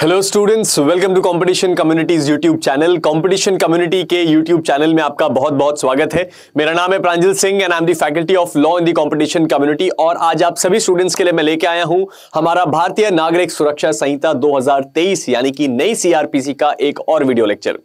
Hello students welcome to Competition Communities YouTube channel Competition Community के YouTube channel में आपका बहुत बहुत स्वागत है मेरा नाम है Pranjal Singh and I am the faculty of law in the Competition Community और आज आप सभी स्टूडेंट्स के लिए मैं लेके आया हूं हमारा भारतीय नागरिक सुरक्षा संहिता दो यानी कि नई सीआरपीसी का एक और वीडियो लेक्चर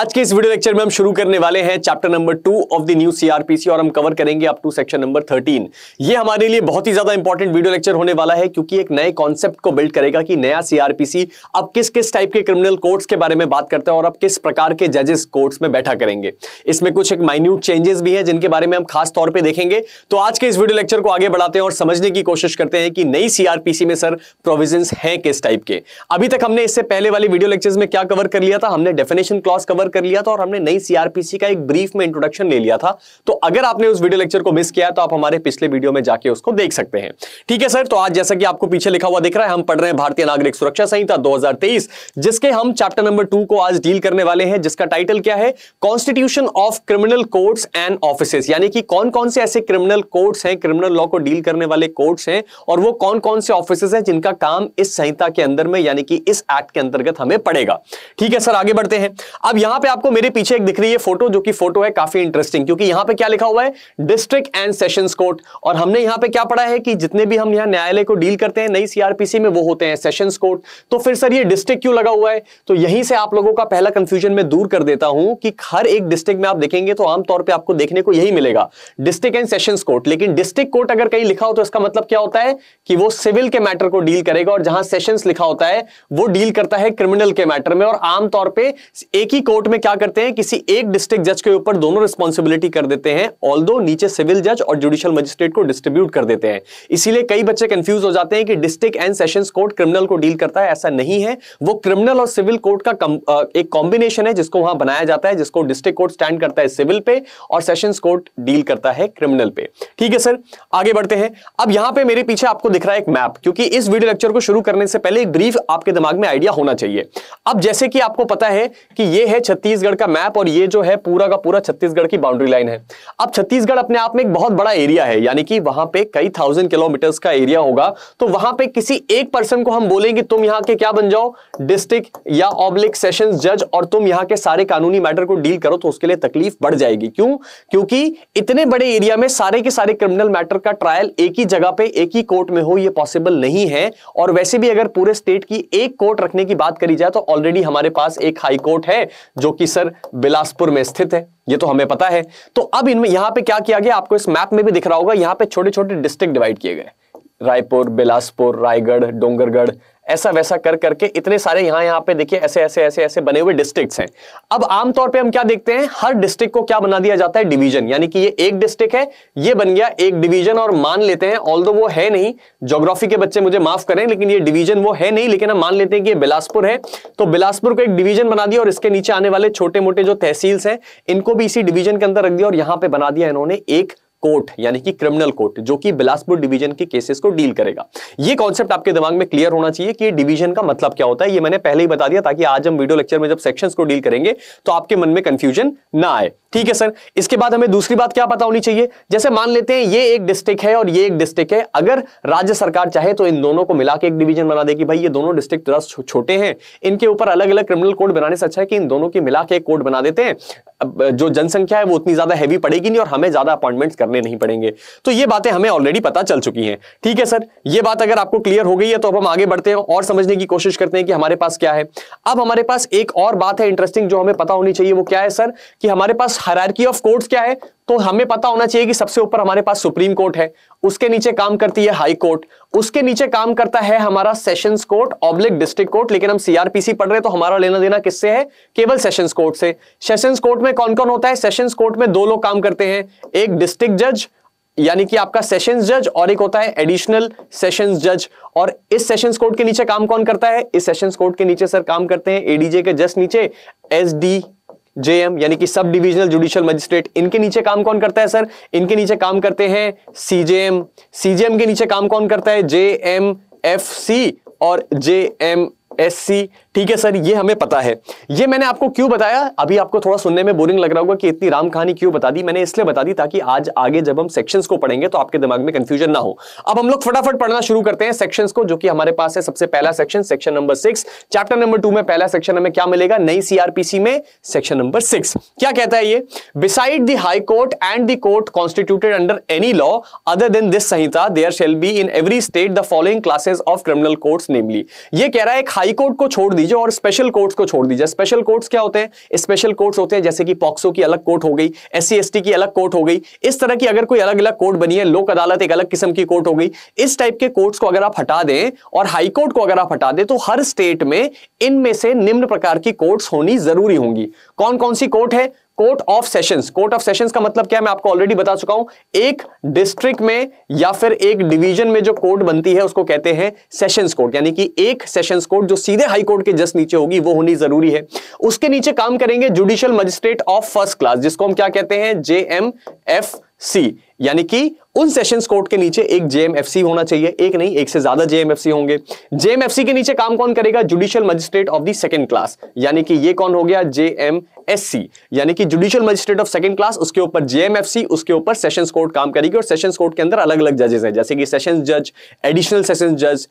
आज के इस वीडियो लेक्चर में हम शुरू करने वाले हैं chapter number two of the new CrPC और हम कवर करेंगे up to section number thirteen ये हमारे लिए बहुत ही ज्यादा इंपॉर्टेंट वीडियो लेक्चर होने वाला है क्योंकि एक नए कॉन्सेप्ट को बिल्ड करेगा कि नया सीआरपीसी अब किस किस टाइप के क्रिमिनल कोर्ट्स के बारे में बात करते हैं और अब किस प्रकार के जजेस कोर्ट्स में बैठा करेंगे इसमें कुछ एक माइन्यूट चेंजेस भी हैं जिनके बारे में हम खास तौर पर देखेंगे तो आज के इस वीडियो लेक्चर को आगे बढ़ाते हैं और समझने की कोशिश करते हैं कि नई सीआरपीसी में सर प्रोविजन है किस टाइप के अभी तक हमने इससे पहले वाली वीडियो लेक्चर में क्या कवर कर लिया था हमने डेफिनेशन क्लॉस कवर कर लिया था और हमने नई सीआरपीसी का एक ब्रीफ में इंट्रोडक्शन ले लिया था तो अगर आपने उस वीडियो लेक्चर को मिस किया तो आप हमारे पिछले वीडियो में जाके उसको देख सकते हैं ठीक है सर तो आज जैसा कि आपको पीछे लिखा हुआ दिख रहा है हम पढ़ रहे हैं भारतीय नागरिक सुरक्षा संहिता दो 2023 जिसके हम चैप्टर नंबर टू को आज डील करने वाले हैं जिसका टाइटल क्या है constitution of criminal courts and office यानी कि कौन कौन से ऐसे क्रिमिनल कोर्ट्स हैं क्रिमिनल लॉ को डील करने वाले कोर्ट्स हैं और वो कौन कौन से ऑफिस हैं जिनका काम इस संहिता के अंदर में यानी कि इस एक्ट के अंतर्गत हमें पड़ेगा ठीक है सर आगे बढ़ते हैं अब यहां पर आपको मेरे पीछे एक दिख रही है फोटो जो कि फोटो है काफी इंटरेस्टिंग क्योंकि यहां पर क्या लिखा हुआ है डिस्ट्रिक्ट एंड सेशन कोर्ट और हमने यहां पर क्या पढ़ा है कि जितने भी हम यहां न्यायालय को डील करते हैं नई सीआरपीसी में वो होते हैं सेशन कोर्ट तो फिर सर ये ये डिस्ट्रिक्ट क्यों लगा हुआ है तो यहीं से आप लोगों का पहला कंफ्यूजन मैं दूर कर देता हूं कि हर एक डिस्ट्रिक्ट में आप देखेंगे तो आमतौर पर आपको देखने को यही मिलेगा डिस्ट्रिक्ट एंड सेशन कोर्ट लेकिन डिस्ट्रिक्ट कोर्ट अगर कहीं लिखा हो तो इसका मतलब क्या होता है कि वो सिविल के मैटर को डील करेगा और जहां सेशन लिखा होता है वो डील करता है क्रिमिनल के मैटर में और आमतौर पर एक ही कोर्ट में क्या करते हैं किसी एक डिस्ट्रिक्ट जज के ऊपर दोनों रिस्पॉन्सिबिलिटी कर देते हैं ऑल नीचे सिविल जज और जुडिशियल मजिस्ट्रेट को डिस्ट्रीब्यूट कर देते हैं इसीलिए कई बच्चे कंफ्यूज हो जाते हैं कि district and session court criminal को डील करता है ऐसा नहीं है है वो क्रिमिनल और सिविल कोर्ट का कम, एक कॉम्बिनेशन है जिसको वहां बनाया जाता है जिसको डिस्ट्रिक्ट कोर्ट स्टैंड करता है सिविल पे और सेशन कोर्ट डील करता है क्रिमिनल पे ठीक है सर आगे बढ़ते हैं अब यहां पर मेरे पीछे आपको दिख रहा है एक मैप क्योंकि इस वीडियो लेक्चर को शुरू करने से पहले एक ब्रीफ आपके दिमाग में आइडिया होना चाहिए अब जैसे कि आपको पता है कि ये है छत्तीसगढ़ का मैप और ये जो है पूरा का पूरा छत्तीसगढ़ की बाउंड्री लाइन है अब छत्तीसगढ़ अपने आप में एक बहुत बड़ा एरिया है यानी कि वहां पे कई थाउजेंड किलोमीटर का एरिया होगा तो वहां पे किसी एक पर्सन को हम बोलेंगे तुम यहां के क्या बन जाओ जाओ डिस्ट्रिक्ट या ऑब्लिक सेशंस जज और तुम यहां के सारे कानूनी मैटर को डील करो तो उसके लिए तकलीफ बढ़ जाएगी क्यों क्योंकि इतने बड़े एरिया में सारे के सारे क्रिमिनल मैटर का ट्रायल एक ही जगह पे एक ही कोर्ट में हो ये पॉसिबल नहीं है और वैसे भी अगर पूरे स्टेट की एक कोर्ट रखने की बात करी जाए तो ऑलरेडी हमारे पास एक हाई कोर्ट है जो कि सर बिलासपुर में स्थित है ये तो हमें पता है तो अब इनमें यहां पर क्या किया गया आपको इस मैप में भी दिख रहा होगा यहां पर छोटे छोटे डिस्ट्रिक्ट डिवाइड किए गए रायपुर बिलासपुर रायगढ़ डोंगरगढ़ ऐसा वैसा कर करके इतने सारे यहां यहाँ पे देखिए ऐसे ऐसे ऐसे ऐसे बने हुए डिस्ट्रिक्ट्स हैं अब आमतौर पे हम क्या देखते हैं हर डिस्ट्रिक्ट को क्या बना दिया जाता है डिवीजन यानी कि ये एक डिस्ट्रिक्ट है ये बन गया एक डिवीजन और मान लेते हैं ऑल वो है नहीं जोग्राफी के बच्चे मुझे माफ करें लेकिन ये डिवीजन वो है नहीं लेकिन हम मान लेते हैं कि ये बिलासपुर है तो बिलासपुर को एक डिवीजन बना दिया और इसके नीचे आने वाले छोटे मोटे जो तहसील्स हैं इनको भी इसी डिवीजन के अंदर रख दिया और यहाँ पे बना दिया इन्होंने एक कोर्ट यानी कि क्रिमिनल कोर्ट जो कि बिलासपुर डिवीजन के केसेस को डील करेगा ये कॉन्सेप्ट आपके दिमाग में क्लियर होना चाहिए कि डिवीजन का मतलब क्या होता है ये मैंने पहले ही बता दिया ताकि आज हम वीडियो लेक्चर में जब सेक्शंस को डील करेंगे तो आपके मन में कंफ्यूजन ना आए ठीक है सर इसके बाद हमें दूसरी बात क्या पता होनी चाहिए जैसे मान लेते हैं ये एक डिस्ट्रिक्ट है और ये एक डिस्ट्रिक्ट है अगर राज्य सरकार चाहे तो इन दोनों को मिला के एक डिवीजन बना दे कि भाई ये दोनों डिस्ट्रिक्ट थोड़ा छो, छोटे हैं इनके ऊपर अलग अलग क्रिमिनल कोड बनाने से अच्छा है कि इन दोनों की मिला के एक कोड बना देते हैं जो जनसंख्या है वो उतनी ज्यादा हैवी पड़ेगी नहीं और हमें ज्यादा अपॉइंटमेंट्स करना करने नहीं पड़ेंगे तो ये बातें हमें ऑलरेडी पता चल चुकी हैं ठीक है सर ये बात अगर आपको क्लियर हो गई है तो अब हम आगे बढ़ते हैं और समझने की कोशिश करते हैं कि हमारे पास क्या है अब हमारे पास एक और बात है इंटरेस्टिंग जो हमें पता होनी चाहिए वो क्या है सर कि हमारे पास हरारकी ऑफ कोर्ट्स क्या है तो हमें पता होना चाहिए कि सबसे ऊपर हमारे पास सुप्रीम कोर्ट है उसके नीचे काम करती है हाई कोर्ट उसके नीचे काम करता है हमारा sessions court oblique district court लेकिन हम सीआरपीसी पढ़ रहे हैं तो हमारा लेना देना किससे है केवल सेशंस कोर्ट से सेशंस कोर्ट में कौन कौन होता है सेशंस कोर्ट में दो लोग काम करते हैं एक डिस्ट्रिक्ट जज यानी कि आपका सेशंस जज और एक होता है एडिशनल सेशंस जज और इस सेशंस कोर्ट के नीचे काम कौन करता है इस सेशंस कोर्ट के नीचे सर काम करते हैं एडीजे के जस्ट नीचे एसडी जेएम यानी कि सब डिविजनल जुडिशियल मजिस्ट्रेट इनके नीचे काम कौन करता है सर इनके नीचे काम करते हैं सीजेएम सीजेएम के नीचे काम कौन करता है जेएमएफसी एफ सी और जे एम एस सी ठीक है सर ये हमें पता है ये मैंने आपको क्यों बताया अभी आपको थोड़ा सुनने में बोरिंग लग रहा होगा कि इतनी राम कहानी क्यों बता दी मैंने इसलिए बता दी ताकि आज आगे जब हम सेक्शंस को पढ़ेंगे तो आपके दिमाग में कंफ्यूजन ना हो अब हम लोग फटाफट पढ़ना शुरू करते हैं सेक्शंस को जो कि हमारे पास है सबसे पहला section section number six chapter number two में पहला सेक्शन हमें क्या मिलेगा नई सीआरपीसी में सेक्शन नंबर सिक्स क्या कहता है ये beside the high court and the court constituted under any law other than this Sanhita there shall be in every state the following classes of criminal court namely ये कह रहा है एक हाईकोर्ट को छोड़ दीजिए और स्पेशल कोर्ट्स को छोड़ दीजिए स्पेशल कोर्ट्स क्या होते हैं स्पेशल कोर्ट्स होते हैं जैसे कि पॉक्सो की अलग कोर्ट हो गई एस सी की अलग कोर्ट हो गई इस तरह की अगर कोई अलग अलग कोर्ट बनी है लोक अदालत एक अलग किस्म की कोर्ट हो गई इस टाइप के कोर्ट्स को अगर आप हटा दें और हाईकोर्ट को अगर आप हटा दें तो हर स्टेट में इनमें से निम्न प्रकार की कोर्ट्स होनी जरूरी होंगी कौन कौन सी कोर्ट है court of sessions court of sessions का मतलब क्या है मैं आपको ऑलरेडी बता चुका हूं एक डिस्ट्रिक्ट में या फिर एक डिवीजन में जो कोर्ट बनती है उसको कहते हैं सेशंस कोर्ट यानी कि एक सेशंस कोर्ट जो सीधे हाई कोर्ट के जस्ट नीचे होगी वो होनी जरूरी है उसके नीचे काम करेंगे judicial magistrate of first class जिसको हम क्या कहते हैं जे एम एफ सी यानी कि उन सेशंस कोर्ट के नीचे एक जेएमएफसी होना चाहिए एक नहीं एक से ज्यादा जेएमएफसी होंगे जेएमएफसी के नीचे काम कौन करेगा judicial magistrate of the second class यानी कि ये कौन हो गया जेएमएससी यानी कि judicial magistrate of second class उसके ऊपर जेएमएफसी उसके ऊपर सेशन कोर्ट काम करेगी और सेशन कोर्ट के अंदर अलग अलग जजेस हैं जैसे कि सेशन जज एडिशनल सेशन जज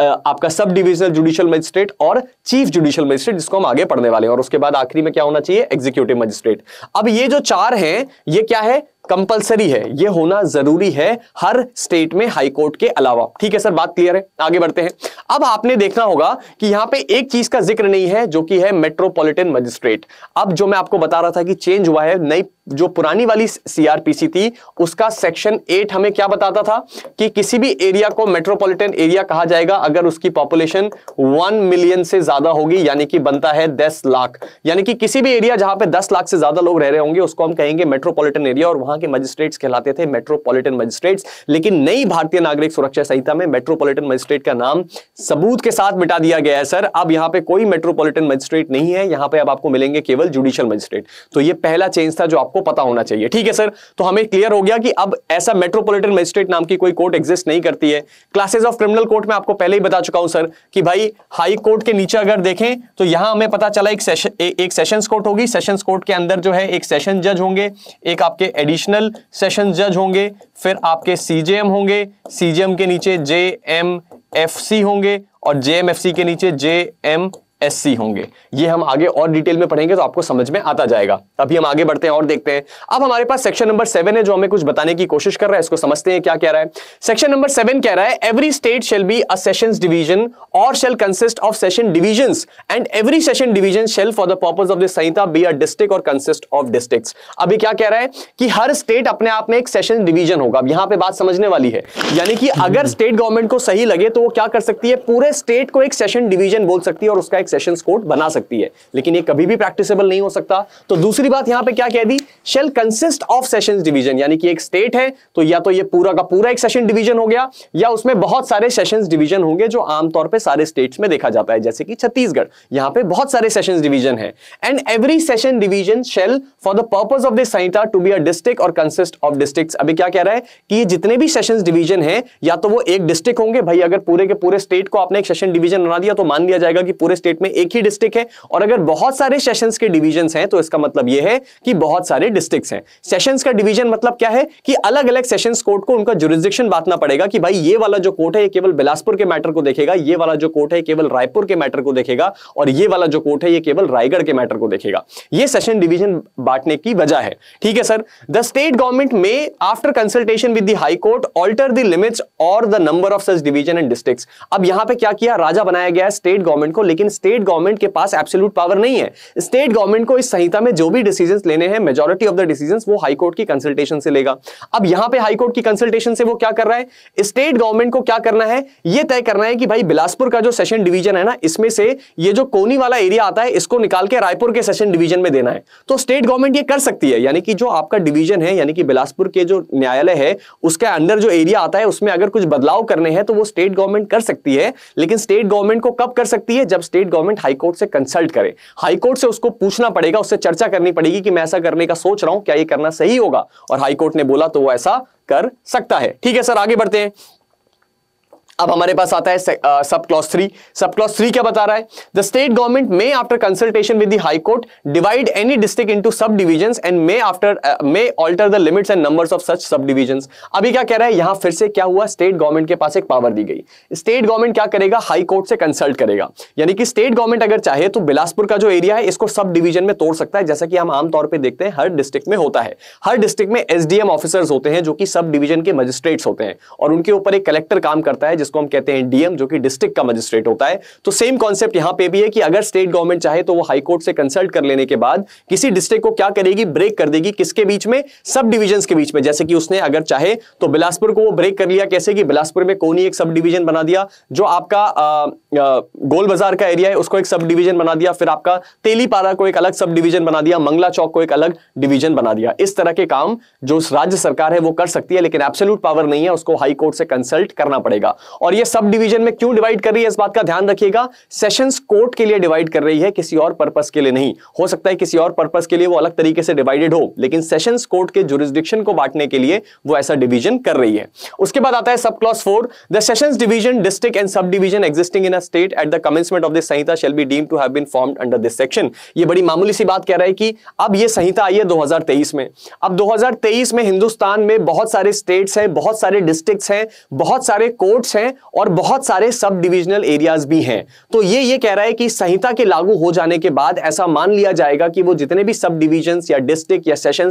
आपका सब डिविजनल जुडिशियल मजिस्ट्रेट और चीफ जुडिशियल मजिस्ट्रेट जिसको हम आगे पढ़ने वाले हैं और उसके बाद आखिरी में क्या होना चाहिए एग्जीक्यूटिव मजिस्ट्रेट अब ये जो चार है ये क्या है कंपलसरी है ये होना जरूरी है हर स्टेट में हाई कोर्ट के अलावा ठीक है सर बात क्लियर है आगे बढ़ते हैं अब आपने देखना होगा कि यहां पे एक चीज का जिक्र नहीं है जो कि है मेट्रोपॉलिटन मजिस्ट्रेट अब जो मैं आपको बता रहा था कि चेंज हुआ है नई जो पुरानी वाली सीआरपीसी थी उसका सेक्शन एट हमें क्या बताता था कि किसी भी एरिया को मेट्रोपोलिटन एरिया कहा जाएगा अगर उसकी पॉपुलेशन वन मिलियन से ज्यादा होगी यानी कि बनता है दस लाख यानी कि किसी भी एरिया जहां पे दस लाख से ज्यादा लोग रह रहे होंगे उसको हम कहेंगे मेट्रोपोलिटन एरिया और वहां वहां के मजिस्ट्रेट्स कहलाते थे मेट्रोपॉलिटन मजिस्ट्रेट्स लेकिन नई भारतीय नागरिक सुरक्षा संहिता में मेट्रोपॉलिटन मजिस्ट्रेट का नाम सबूत के साथ मिटा दिया गया है सर अब यहां पे कोई मेट्रोपॉलिटन मजिस्ट्रेट नहीं है यहां पे अब आपको मिलेंगे केवल जुडिशियल मजिस्ट्रेट तो ये पहला चेंज था जो आपको पता होना चाहिए ठीक है सर तो हमें क्लियर हो गया कि अब ऐसा मेट्रोपोलिटन मजिस्ट्रेट नाम की कोई कोर्ट एग्जिस्ट नहीं करती है क्लासेज ऑफ क्रिमिनल कोर्ट में आपको पहले ही बता चुका हूं सर कि भाई हाई कोर्ट के नीचे अगर देखें तो यहां हमें पता चला एक सेशन एक सेशंस कोर्ट होगी सेशंस कोर्ट के अंदर जो है एक सेशन जज होंगे एक आपके एडिशन एडिशनल सेशन जज होंगे फिर आपके सीजेएम होंगे सीजेएम के नीचे जे एम एफ सी होंगे और जे एम एफ सी के नीचे जे एम एस होंगे ये हम आगे और डिटेल में पढ़ेंगे तो आपको समझ में आता जाएगा अभी हम आगे बढ़ते हैं और देखते हैं अब हमारे पास सेक्शन नंबर सेवन है जो हमें कुछ बताने की कोशिश कर रहा है इसको समझते हैं क्या कह रहा है सेक्शन नंबर सेवन कह रहा है every state shall be a session division और shall consist of session division and every session division shall for the purpose of this Sanhita be a district और कंसिस्ट ऑफ डिस्ट्रिक्ट अभी क्या कह रहा है कि हर स्टेट अपने आप में एक सेशन डिवीजन होगा अब यहां पर बात समझने वाली है यानी कि अगर स्टेट गवर्नमेंट को सही लगे तो वो क्या कर सकती है पूरे स्टेट को एक सेशन डिवीजन बोल सकती है और उसका एक सक्सेशन कोड बना सकती है लेकिन ये कभी भी प्रैक्टिसेबल नहीं हो सकता तो दूसरी बात यहां पे क्या कह the shall consist of session division यानी कि एक स्टेट है तो या तो ये पूरा का पूरा एक सेशन डिवीजन हो गया या उसमें बहुत सारे सेशन डिवीजन होंगे जो आमतौर पर सारे स्टेट्स में देखा जाता है जैसे कि छत्तीसगढ़ यहां पर बहुत सारे सेशन डिवीजन है and every session division shall for the purpose of this to be a district और कंसिस्ट ऑफ डिस्ट्रिक्ट अभी क्या कह रहा है कि ये जितने भी सेशन डिवीजन है या तो वो एक डिस्ट्रिक्ट होंगे भाई अगर पूरे के पूरे स्टेट को आपने एक सेशन डिवीजन बना दिया तो मान लिया जाएगा कि पूरे स्टेट डिस्ट्रिक्ट में एक ही डिस्ट्रिक्ट है और अगर बहुत सारे सेशन के डिविजन है तो इसका मतलब यह है कि बहुत सारे डिस्ट्रिक्ट है सेशन का डिविजन मतलब क्या है कि अलग अलग सेशन कोर्ट को उनका जुरिस्डिक्शन बांटना पड़ेगा कि भाई ये वाला जो कोर्ट है ये केवल बिलासपुर के मैटर को देखेगा ये वाला जो कोर्ट है केवल रायपुर के मैटर को देखेगा और ये वाला जो कोर्ट है ये केवल रायगढ़ के मैटर को देखेगा ये सेशन डिवीजन बांटने की वजह है ठीक है sir the state government may after consultation with the high court alter the limits or the number of such division and districts अब यहां पे क्या किया राजा बनाया गया है स्टेट गवर्नमेंट को लेकिन स्टेट स्टेट गवर्नमेंट के पास एब्सोल्यूट पावर नहीं है स्टेट गवर्नमेंट को इस संहिता में जो भी डिसीजन लेने हैं मेजोरिटी ऑफ द डिसीजन वो हाईकोर्ट की कंसल्टेशन से लेगा अब यहां पर हाईकोर्ट की कंसल्टेशन से वो क्या कर रहा है स्टेट गवर्नमेंट को क्या करना है ये तय करना है कि भाई बिलासपुर का जो सेशन डिवीजन है ना इसमें से ये जो कोनी वाला एरिया आता है इसको निकाल के रायपुर के सेशन डिवीजन में देना है तो स्टेट गवर्नमेंट ये कर सकती है यानी कि जो आपका डिवीजन है यानी कि बिलासपुर के जो न्यायालय है उसके अंदर जो एरिया आता है उसमें अगर कुछ बदलाव करने हैं तो वो स्टेट गवर्नमेंट कर सकती है लेकिन स्टेट गवर्नमेंट को कब कर सकती है जब स्टेट गवर्नमेंट हाईकोर्ट से कंसल्ट करे हाईकोर्ट से उसको पूछना पड़ेगा उससे चर्चा करनी पड़ेगी कि मैं ऐसा करने का सोच रहा हूं क्या ये करना सही होगा और हाईकोर्ट ने बोला तो वो ऐसा कर सकता है ठीक है सर आगे बढ़ते हैं अब हमारे पास आता है sub clause three sub clause three क्या बता रहा है the state government may after consultation with high court divide any district into sub division and may after may alter the limits and numbers of such sub division अभी क्या कह रहा है यहां फिर से क्या हुआ स्टेट गवर्नमेंट के पास एक पावर दी गई स्टेट गवर्नमेंट क्या करेगा हाई कोर्ट से कंसल्ट करेगा यानी कि स्टेट गवर्नमेंट अगर चाहे तो बिलासपुर का जो एरिया है इसको सब डिविजन में तोड़ सकता है जैसा कि हम आमतौर पर देखते हैं हर डिस्ट्रिक्ट में होता है हर डिस्ट्रिक्ट में एसडीएम ऑफिसर्स होते हैं जो कि सब डिविजन के मजिस्ट्रेट्स होते हैं और उनके ऊपर एक कलेक्टर काम करता है जिसको जिसको हम कहते हैं डीएम जो कि डिस्ट्रिक्ट का मजिस्ट्रेट होता है तो सेम कॉन्सेप्ट यहां पे भी है कि अगर स्टेट गवर्नमेंट चाहे तो वो हाई कोर्ट से कंसल्ट कर लेने के बाद किसी डिस्ट्रिक्ट को क्या करेगी ब्रेक कर देगी किसके बीच में सब डिविजन के बीच में जैसे कि उसने अगर चाहे तो बिलासपुर को वो ब्रेक कर लिया कैसे कि बिलासपुर में कोनी एक सब डिविजन बना दिया जो आपका गोल बाजार का एरिया है उसको एक सब डिविजन बना दिया फिर आपका तेलीपारा को एक अलग सब डिविजन बना दिया मंगला चौक को एक अलग डिवीजन बना दिया इस तरह के काम जो राज्य सरकार है वो कर सकती है लेकिन एब्सोल्यूट पावर नहीं है उसको हाई कोर्ट से कंसल्ट करना पड़ेगा और ये सब डिवीजन में क्यों डिवाइड कर रही है इस बात का ध्यान रखिएगा सेशंस कोर्ट के लिए डिवाइड कर रही है किसी और पर्पस के लिए नहीं हो सकता है किसी और पर्पस के लिए वो अलग तरीके से डिवाइडेड हो लेकिन सेशंस कोर्ट के जुरिस्डिक्शन को बांटने के लिए वो ऐसा डिवीजन कर रही है उसके बाद आता है sub clause four the session division district and sub division existing in a state at the commencement of this Sanhita shall be deem to have been form under this section ये बड़ी मामूली सी बात कह रहा है कि अब ये संहिता आई है 2023 में अब 2023 में हिंदुस्तान में बहुत सारे स्टेट्स हैं बहुत सारे डिस्ट्रिक्ट्स हैं बहुत सारे कोर्ट्स हैं हैं और बहुत सारे सब डिविजनल एरियाज भी हैं तो ये ये कह रहा है कि संहिता के लागू हो जाने के बाद ऐसा मान लिया जाएगा कि वो जितने भी सब डिविजन या डिस्ट्रिक्ट या सेशन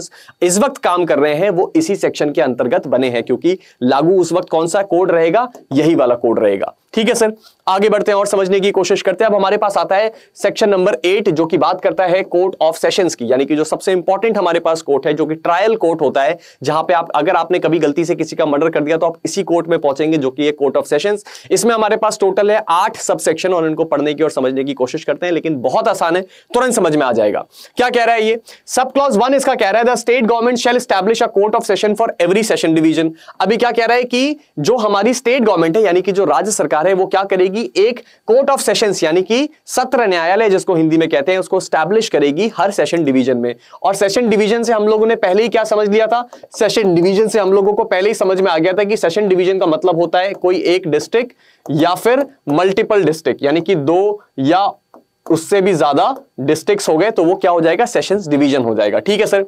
इस वक्त काम कर रहे हैं वो इसी सेक्शन के अंतर्गत बने हैं क्योंकि लागू उस वक्त कौन सा कोड रहेगा यही वाला कोड रहेगा ठीक है सर आगे बढ़ते हैं और समझने की कोशिश करते हैं अब हमारे पास आता है सेक्शन नंबर एट जो कि बात करता है कोर्ट ऑफ सेशंस की यानी कि जो सबसे इंपॉर्टेंट हमारे पास कोर्ट है जो कि ट्रायल कोर्ट होता है जहां पे आप अगर आपने कभी गलती से किसी का मर्डर कर दिया तो आप इसी कोर्ट में पहुंचेंगे जो कि कोर्ट ऑफ सेशन इसमें हमारे पास टोटल है आठ सब सेक्शन और इनको पढ़ने की और समझने की कोशिश करते हैं लेकिन बहुत आसान है तुरंत समझ में आ जाएगा क्या कह रहा है ये सब क्लॉज वन इसका कह रहा है the state government shall establish a court of session for every session division अभी क्या कह रहा है कि जो हमारी स्टेट गवर्नमेंट है यानी कि जो राज्य सरकार है वो क्या करेगी करेगी एक कोर्ट ऑफ सेशंस यानी कि सत्र न्यायालय जिसको हिंदी में कहते हैं उसको स्टैब्लिश करेगी हर सेशन डिवीजन में और सेशन डिवीजन से हम लोगों ने पहले ही क्या समझ लिया था सेशन डिवीजन से हम लोगों को पहले ही समझ में आ गया था कि सेशन डिवीजन का मतलब होता है कोई एक डिस्ट्रिक्ट या फिर मल्टीपल डिस्ट्रिक्ट यानी कि दो या उससे भी ज्यादा डिस्ट्रिक्ट हो गए तो वो क्या हो जाएगा सेशंस डिवीजन हो जाएगा ठीक है sir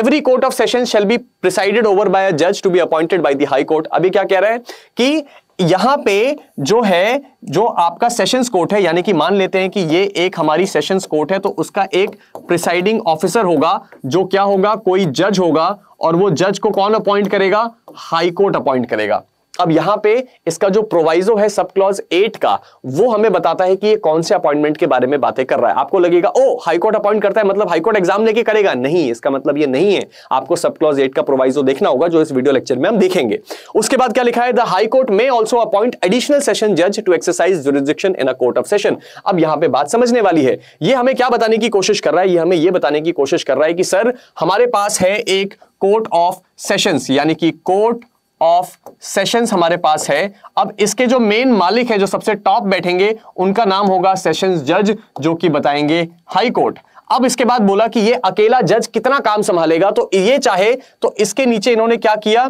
every court of session shall be presided over by a जज to be appointed by the high court अभी क्या कह रहा है कि यहां पे जो है जो आपका सेशंस कोर्ट है यानी कि मान लेते हैं कि ये एक हमारी सेशंस कोर्ट है तो उसका एक प्रिसाइडिंग ऑफिसर होगा जो क्या होगा कोई जज होगा और वो जज को कौन अपॉइंट करेगा हाई कोर्ट अपॉइंट करेगा अब यहां पे इसका जो प्रोवाइजो है सब क्लॉज एट का वो हमें बताता है कि ये कौन से अपॉइंटमेंट के बारे में बातें कर रहा है आपको लगेगा ओ हाईकोर्ट अपॉइंट करता है मतलब हाईकोर्ट एग्जाम लेके करेगा नहीं इसका मतलब ये नहीं है आपको सब क्लॉज एट का प्रोवाइजो देखना होगा जो इस वीडियो लेक्चर में हम देखेंगे उसके बाद क्या लिखा है the high court may also appoint additional session जज to exercise jurisdiction in a court of session अब यहां पर बात समझने वाली है ये हमें क्या बताने की कोशिश कर रहा है ये हमें यह बताने की कोशिश कर रहा है कि सर हमारे पास है एक कोर्ट ऑफ सेशंस यानी कि कोर्ट ऑफ सेशंस हमारे पास है अब इसके जो मेन मालिक है जो सबसे टॉप बैठेंगे उनका नाम होगा सेशंस जज जो कि बताएंगे हाई कोर्ट अब इसके बाद बोला कि ये अकेला जज कितना काम संभालेगा तो ये चाहे तो इसके नीचे इन्होंने क्या किया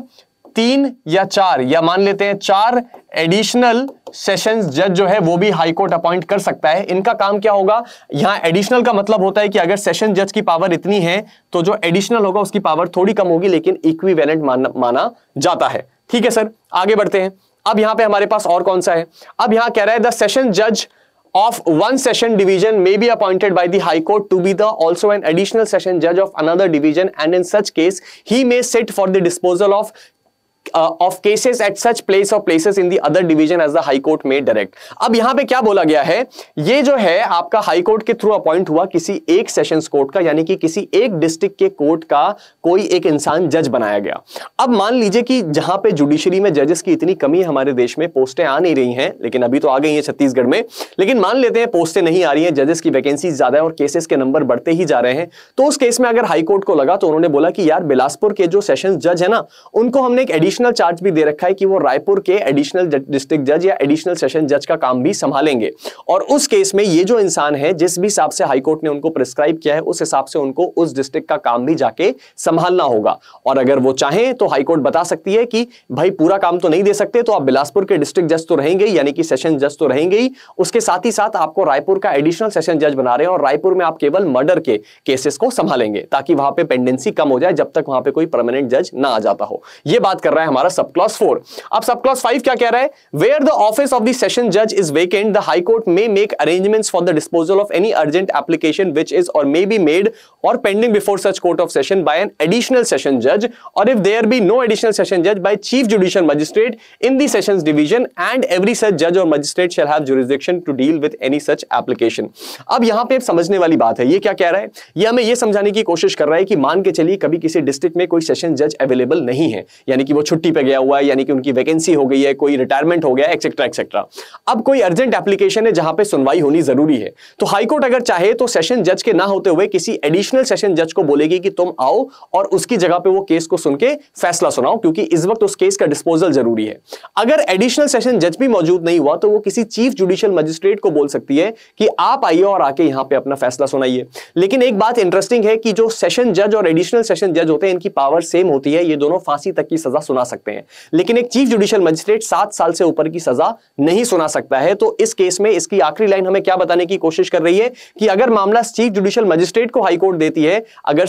तीन या चार या मान लेते हैं चार एडिशनल सेशंस जज जो है वो भी हाई कोर्ट अपॉइंट कर सकता है इनका काम क्या होगा यहां एडिशनल का मतलब होता है कि अगर सेशन जज की पावर इतनी है तो जो एडिशनल होगा उसकी पावर थोड़ी कम होगी लेकिन इक्वी माना, माना जाता है ठीक है सर आगे बढ़ते हैं अब यहां पर हमारे पास और कौन सा है अब यहां कह रहा है द सेशन जज of one session division may be appointed by the high court to be the also an additional session judge of another division and in such case he may sit for the disposal of of cases at such place of places in the other division as the high court may direct अब यहां पे क्या बोला गया है ये जो है आपका हाई कोर्ट के थ्रू अपॉइंट हुआ किसी एक सेशन कोर्ट का यानी कि किसी एक डिस्ट्रिक्ट के कोर्ट का कोई एक इंसान जज बनाया गया अब मान लीजिए कि जहां पे जुडिशरी में जजेस की इतनी कमी है हमारे देश में पोस्टें आ नहीं रही हैं लेकिन अभी तो आ गई है छत्तीसगढ़ में लेकिन मान लेते हैं पोस्टें नहीं आ रही हैं जजेस की वैकेंसी ज्यादा है और केसेस के नंबर बढ़ते ही जा रहे हैं तो उस केस में अगर हाईकोर्ट को लगा तो उन्होंने बोला कि यार बिलासपुर के जो सेशन जज है ना उनको हमने एक एडिशनल एडिशनल चार्ज भी दे रखा है कि वो रायपुर के एडिशनल डिस्ट्रिक्ट जज या एडिशनल सेशन जज का काम भी संभालेंगे और उस केस में ये जो इंसान है जिस भी हिसाब से हाईकोर्ट ने उनको प्रिस्क्राइब किया है उस हिसाब से उनको उस डिस्ट्रिक्ट का काम भी जाके संभालना होगा और अगर वो चाहें तो हाईकोर्ट बता सकती है कि भाई पूरा काम तो नहीं दे सकते तो आप बिलासपुर के डिस्ट्रिक्ट जज तो रहेंगे यानी कि सेशन जज तो रहेंगे ही उसके साथ ही साथ आपको रायपुर का एडिशनल सेशन जज बना रहे हैं और रायपुर में आप केवल मर्डर के केसेस को संभालेंगे ताकि वहां पे पेंडेंसी कम हो जाए जब तक वहां पे कोई परमानेंट जज ना आ जाता हो यह बात कर रहा है है हमारा सब क्लास फोर अब सब क्लास फाइव क्या कह रहा है where the office of the session जज is vacant the high court may make arrangements for the disposal of any urgent application which is और मे बी मेड और pending before such court of session bye an additional session जज और if there be no additional session जज by chief judicial magistrate in the sessions division and every such जज और magistrate shall have jurisdiction to deal with any such application अब यहां पे समझने वाली बात है ये क्या कह रहा है ये हमें ये समझाने की कोशिश कर रहा है कि मान के चलिए कभी किसी डिस्ट्रिक्ट में कोई सेशन जज अवेलेबल नहीं है यानी कि वो छुट्टी पे गया हुआ है यानी कि उनकी वैकेंसी हो गई है कोई रिटायरमेंट हो गया एक्सेट्रा एक्सेट्रा अब कोई अर्जेंट एप्लीकेशन है जहां पे सुनवाई होनी जरूरी है तो हाईकोर्ट अगर चाहे तो सेशन जज के ना होते हुए किसी एडिशनल सेशन जज को बोलेगी कि तुम आओ और उसकी जगह पे वो केस को सुन के फैसला सुनाओ क्योंकि इस वक्त उस केस का डिस्पोजल जरूरी है अगर एडिशनल सेशन जज भी मौजूद नहीं हुआ तो वो किसी चीफ जुडिशियल मजिस्ट्रेट को बोल सकती है कि आप आइए और आके यहां पे अपना फैसला सुनाइए लेकिन एक बात इंटरेस्टिंग है कि जो सेशन जज और एडिशनल सेशन जज होते हैं इनकी पावर सेम होती है ये दोनों फांसी तक की सजा सुना सुना सकते हैं लेकिन एक चीफ जुडिशियल मजिस्ट्रेट सात साल से ऊपर की सजा नहीं सुना सकता है तो इस केस में इसकी आखिरी लाइन हमें क्या बताने की कोशिश कर रही है कि अगर मामला चीफ जुडिशियल मजिस्ट्रेट को हाईकोर्ट देती है अगर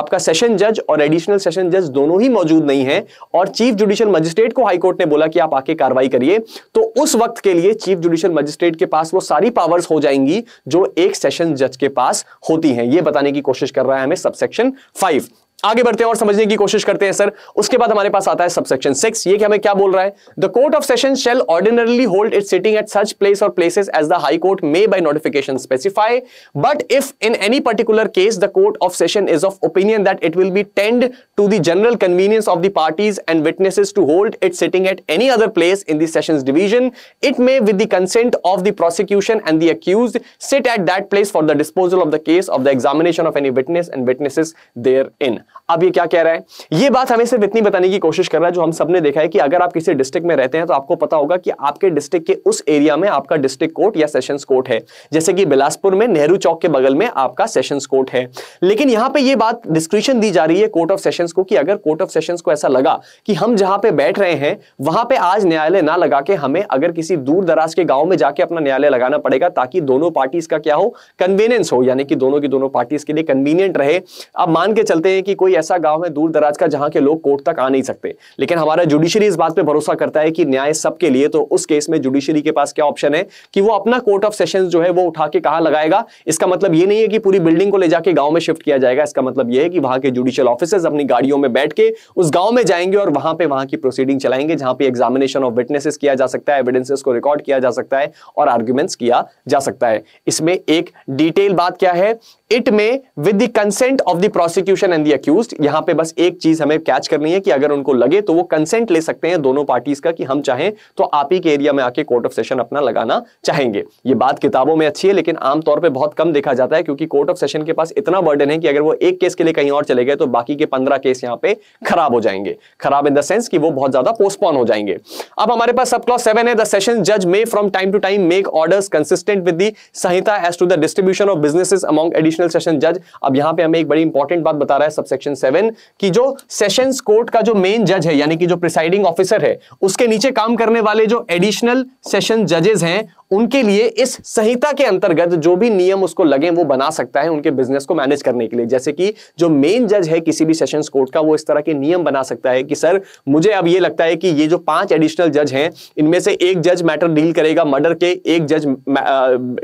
आपका सेशन जज और एडिशनल सेशन जज दोनों ही मौजूद नहीं है और चीफ जुडिशियल मजिस्ट्रेट को हाईकोर्ट ने बोला कि आप आके कार्रवाई करिए तो उस वक्त के लिए चीफ जुडिशियल मजिस्ट्रेट के पास वो सारी पावर्स हो जाएंगी जो एक सेशन जज के पास होती हैं ये बताने की कोशिश कर रहा है हमें सबसेक्शन फाइव आगे बढ़ते हैं और समझने की कोशिश करते हैं सर उसके बाद हमारे पास आता है सबसेक्शन सिक्स ये कि हमें क्या बोल रहा है the court of session shall ordinarily hold it sitting at such place or places as the high court may by notification specify but if in any particular case the court of session is of opinion that it will be tend to the general convenience of the parties and witnesses to hold it sitting at any other place in the session division it may with the consent of the prosecution and the accused sit at that place for the disposal of the case of the examination of any witness and witnesses therein अब ये क्या कह रहा है ये बात हमें सिर्फ इतनी बताने की कोशिश कर रहा है जो हम सबने देखा है कि अगर आप किसी डिस्ट्रिक्ट में रहते हैं तो आपको पता होगा कि आपके डिस्ट्रिक्ट के उस एरिया में आपका डिस्ट्रिक्ट कोर्ट या सेशन कोर्ट है जैसे कि बिलासपुर में नेहरू चौक के बगल में आपका सेशन कोर्ट है लेकिन यहां पर यह बात डिस्क्रिप्शन दी जा रही है कोर्ट ऑफ सेशन को कि अगर कोर्ट ऑफ सेशन को ऐसा लगा कि हम जहां पर बैठ रहे हैं वहां पर आज न्यायालय ना लगा के हमें अगर किसी दूर के गांव में जाके अपना न्यायालय लगाना पड़ेगा ताकि दोनों पार्टीज का क्या हो कन्वीनियंस हो यानी कि दोनों की दोनों पार्टीज के लिए कन्वीनियंट रहे अब मान के चलते हैं कि कोई ऐसा गांव है दूर दराज का जहां के लोग कोर्ट तक आ नहीं सकते लेकिन हमारा जुडिशरी इस बात पे भरोसा करता है कि न्याय सबके लिए तो उस केस में जुडिशरी के पास क्या ऑप्शन है कि वो अपना कोर्ट ऑफ सेशन जो है वो उठा के कहा लगाएगा इसका मतलब ये नहीं है कि पूरी बिल्डिंग को ले जाके गांव में शिफ्ट किया जाएगा इसका मतलब यह है कि वहां के जुडिशियल ऑफिसर्स अपनी गाड़ियों में बैठ के उस गांव में जाएंगे और वहां पर वहां की प्रोसीडिंग चलाएंगे जहां पर एग्जामिनेशन ऑफ विटनेसेस किया जा सकता है एविडेंसेस को रिकॉर्ड किया जा सकता है और आर्ग्यूमेंट्स किया जा सकता है इसमें एक डिटेल बात क्या है it may with the consent of the prosecution and the confuse यहां पे बस एक चीज हमें कैच करनी है कि अगर उनको लगे तो वो कंसेंट ले सकते हैं दोनों पार्टीज का कि हम चाहें तो आप ही के एरिया में आके कोर्ट ऑफ सेशन अपना लगाना चाहेंगे ये बात किताबों में अच्छी है लेकिन आमतौर पर बहुत कम देखा जाता है क्योंकि कोर्ट ऑफ सेशन के पास इतना बर्डन है कि अगर वो एक केस के लिए कहीं और चले गए तो बाकी के पंद्रह केस यहाँ पे खराब हो जाएंगे खराब इन द सेंस कि वो बहुत ज्यादा पोस्टपोन हो जाएंगे अब हमारे पास सब क्लॉस सेवन है द सेशन जज मे from time to time make orders consistent with the Samhita as to the distribution of business among additional session जज अब यहाँ पे हमें एक बड़ी इंपॉर्टेंट बात बता रहा है सबसे सेक्शन सेवन की जो सेशन कोर्ट का जो मेन जज है यानी कि जो प्रिसाइडिंग ऑफिसर है उसके नीचे काम करने वाले जो एडिशनल सेशन जजेस हैं उनके लिए इस संहिता के अंतर्गत जो भी नियम उसको लगे वो बना सकता है उनके बिजनेस को मैनेज करने के लिए जैसे कि जो मेन जज है किसी भी सेशंस कोर्ट का वो इस तरह के नियम बना सकता है कि सर मुझे अब ये लगता है कि ये जो पांच एडिशनल जज हैं इनमें से एक जज मैटर डील करेगा मर्डर के एक जज